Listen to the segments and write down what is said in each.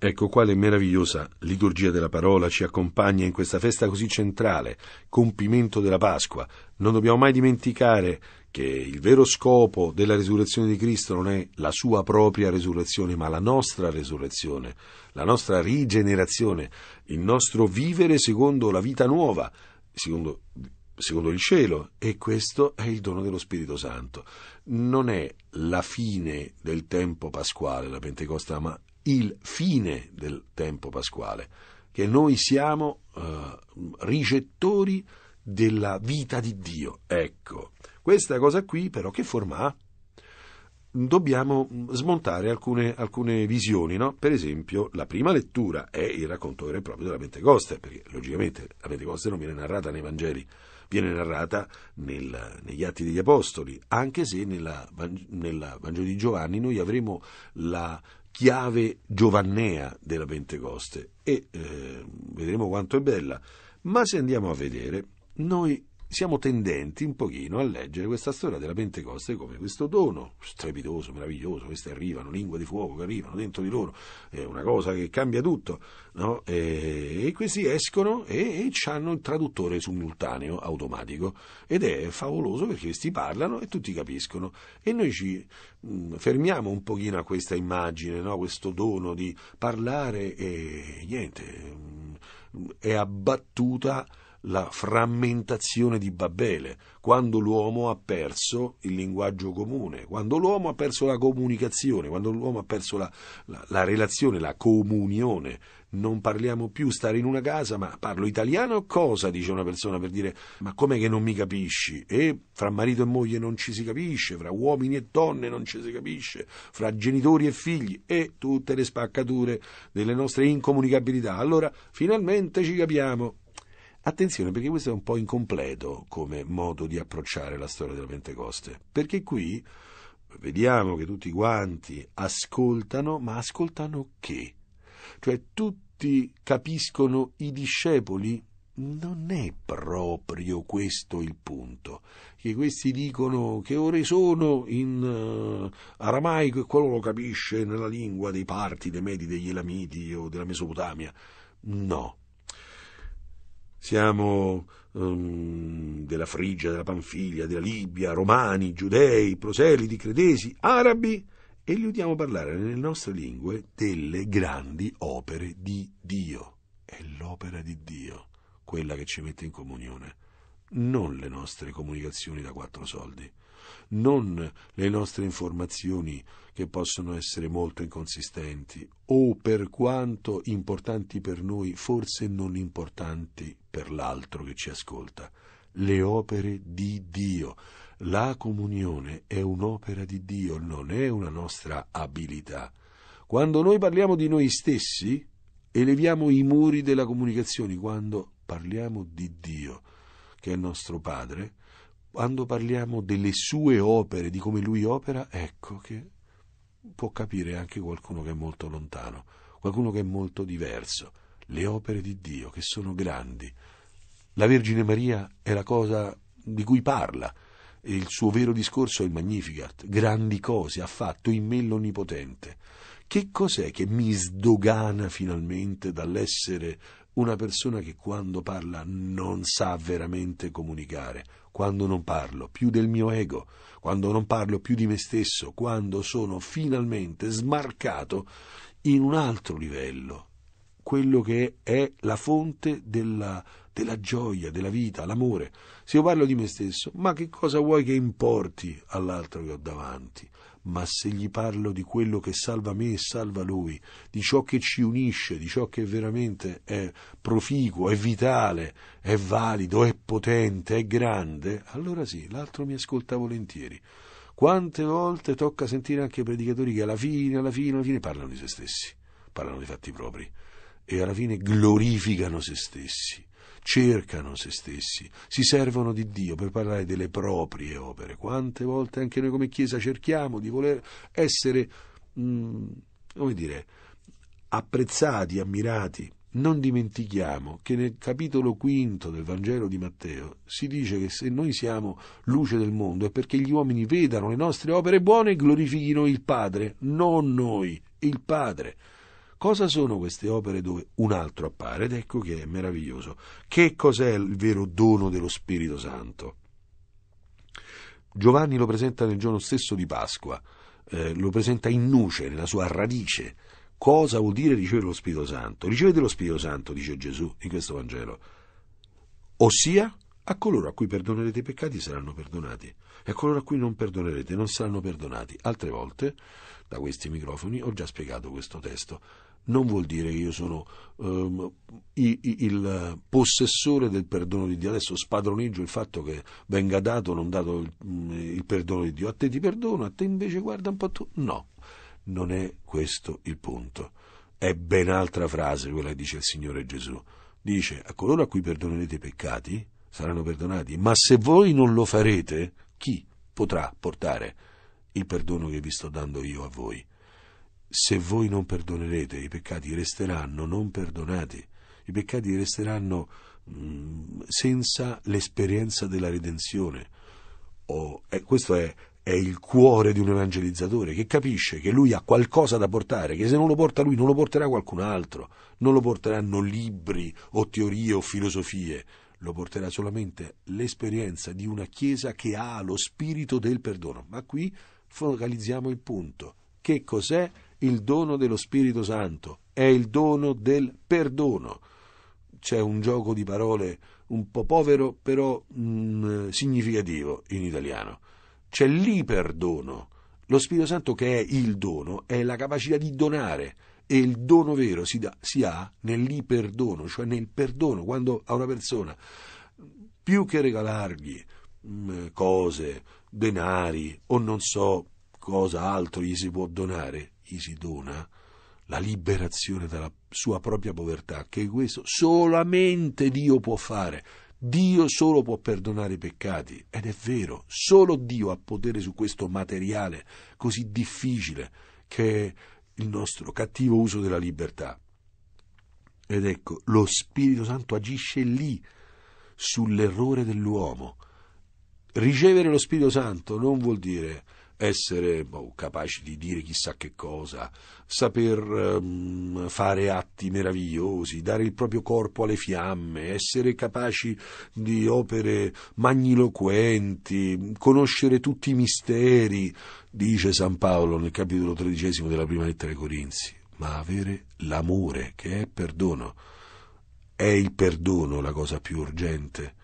Ecco quale meravigliosa liturgia della parola ci accompagna in questa festa così centrale, compimento della Pasqua. Non dobbiamo mai dimenticare che il vero scopo della risurrezione di Cristo non è la sua propria risurrezione, ma la nostra risurrezione, la nostra rigenerazione, il nostro vivere secondo la vita nuova, secondo, secondo il cielo. E questo è il dono dello Spirito Santo. Non è la fine del tempo pasquale, la Pentecoste, ma il fine del tempo pasquale, che noi siamo eh, ricettori della vita di Dio. Ecco, questa cosa qui però che forma ha? Dobbiamo mm, smontare alcune, alcune visioni, no? per esempio la prima lettura è il racconto vero e proprio della Pentecoste, perché logicamente la Pentecoste non viene narrata nei Vangeli, viene narrata nel, negli Atti degli Apostoli, anche se nel Vangelo di Giovanni noi avremo la chiave giovannea della Pentecoste e eh, vedremo quanto è bella. Ma se andiamo a vedere, noi siamo tendenti un pochino a leggere questa storia della Pentecoste come questo dono strepitoso, meraviglioso, queste arrivano, lingue di fuoco che arrivano dentro di loro, è una cosa che cambia tutto, no? e, e, questi escono e, e hanno il traduttore simultaneo automatico ed è favoloso perché questi parlano e tutti capiscono e noi ci mh, mm, fermiamo un pochino a questa immagine, no? questo dono di parlare e niente, mh, mm, è abbattuta la frammentazione di Babele, quando l'uomo ha perso il linguaggio comune, quando l'uomo ha perso la comunicazione, quando l'uomo ha perso la, la, la relazione, la comunione. Non parliamo più stare in una casa, ma parlo italiano o cosa? dice una persona per dire ma com'è che non mi capisci? E fra marito e moglie non ci si capisce, fra uomini e donne non ci si capisce, fra genitori e figli e tutte le spaccature delle nostre incomunicabilità. Allora finalmente ci capiamo. Attenzione perché questo è un po' incompleto come modo di approcciare la storia della Pentecoste, perché qui vediamo che tutti quanti ascoltano, ma ascoltano che? Cioè tutti capiscono i discepoli? Non è proprio questo il punto, che questi dicono che ore sono in uh, aramaico e quello lo capisce nella lingua dei parti, dei medi, degli elamiti o della Mesopotamia. No, siamo um, della Frigia, della Panfilia, della Libia, romani, giudei, proseliti, credesi, arabi, e li udiamo parlare nelle nostre lingue delle grandi opere di Dio. È l'opera di Dio quella che ci mette in comunione non le nostre comunicazioni da quattro soldi, non le nostre informazioni che possono essere molto inconsistenti o per quanto importanti per noi, forse non importanti per l'altro che ci ascolta. Le opere di Dio. La comunione è un'opera di Dio, non è una nostra abilità. Quando noi parliamo di noi stessi, eleviamo i muri della comunicazione, quando parliamo di Dio che è nostro Padre, quando parliamo delle sue opere, di come lui opera, ecco che può capire anche qualcuno che è molto lontano, qualcuno che è molto diverso, le opere di Dio che sono grandi. La Vergine Maria è la cosa di cui parla, il suo vero discorso è il Magnificat, grandi cose ha fatto in me l'Onnipotente. Che cos'è che mi sdogana finalmente dall'essere una persona che quando parla non sa veramente comunicare, quando non parlo più del mio ego, quando non parlo più di me stesso, quando sono finalmente smarcato in un altro livello, quello che è la fonte della, della gioia, della vita, l'amore. Se io parlo di me stesso, ma che cosa vuoi che importi all'altro che ho davanti? ma se gli parlo di quello che salva me e salva lui, di ciò che ci unisce, di ciò che veramente è proficuo, è vitale, è valido, è potente, è grande, allora sì, l'altro mi ascolta volentieri. Quante volte tocca sentire anche predicatori che alla fine, alla fine, alla fine parlano di se stessi, parlano dei fatti propri e alla fine glorificano se stessi cercano se stessi, si servono di Dio per parlare delle proprie opere. Quante volte anche noi come Chiesa cerchiamo di voler essere, mh, mm, come dire, apprezzati, ammirati. Non dimentichiamo che nel capitolo quinto del Vangelo di Matteo si dice che se noi siamo luce del mondo è perché gli uomini vedano le nostre opere buone e glorifichino il Padre, non noi, il Padre. Cosa sono queste opere dove un altro appare? Ed ecco che è meraviglioso. Che cos'è il vero dono dello Spirito Santo? Giovanni lo presenta nel giorno stesso di Pasqua, eh, lo presenta in nuce, nella sua radice. Cosa vuol dire ricevere lo Spirito Santo? Ricevete lo Spirito Santo, dice Gesù in questo Vangelo. Ossia, a coloro a cui perdonerete i peccati saranno perdonati e a coloro a cui non perdonerete non saranno perdonati. Altre volte, da questi microfoni, ho già spiegato questo testo non vuol dire che io sono um, i, il possessore del perdono di Dio. Adesso spadroneggio il fatto che venga dato o non dato il, mm, il perdono di Dio. A te ti perdono, a te invece guarda un po' tu. No, non è questo il punto. È ben altra frase quella che dice il Signore Gesù. Dice, a coloro a cui perdonerete i peccati saranno perdonati, ma se voi non lo farete, chi potrà portare il perdono che vi sto dando io a voi? se voi non perdonerete i peccati resteranno non perdonati, i peccati resteranno mm, senza l'esperienza della redenzione. Oh, eh, questo è, è il cuore di un evangelizzatore che capisce che lui ha qualcosa da portare, che se non lo porta lui non lo porterà qualcun altro, non lo porteranno libri o teorie o filosofie, lo porterà solamente l'esperienza di una Chiesa che ha lo spirito del perdono. Ma qui focalizziamo il punto. Che cos'è il dono dello Spirito Santo, è il dono del perdono. C'è un gioco di parole un po' povero, però mh, mm, significativo in italiano. C'è l'iperdono. Lo Spirito Santo che è il dono è la capacità di donare e il dono vero si, da, si ha nell'iperdono, cioè nel perdono, quando a una persona più che regalargli mh, mm, cose, denari o non so cosa altro gli si può donare, Isidona la liberazione dalla sua propria povertà, che questo solamente Dio può fare. Dio solo può perdonare i peccati, ed è vero, solo Dio ha potere su questo materiale così difficile che è il nostro cattivo uso della libertà. Ed ecco, lo Spirito Santo agisce lì, sull'errore dell'uomo. Ricevere lo Spirito Santo non vuol dire essere boh, capaci di dire chissà che cosa, saper um, fare atti meravigliosi, dare il proprio corpo alle fiamme, essere capaci di opere magniloquenti, conoscere tutti i misteri, dice San Paolo nel capitolo tredicesimo della prima lettera ai Corinzi, ma avere l'amore che è perdono. È il perdono la cosa più urgente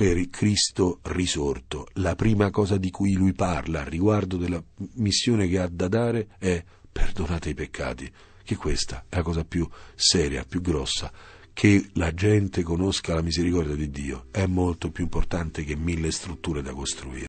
per il Cristo risorto. La prima cosa di cui lui parla riguardo della missione che ha da dare è perdonate i peccati, che questa è la cosa più seria, più grossa. Che la gente conosca la misericordia di Dio è molto più importante che mille strutture da costruire.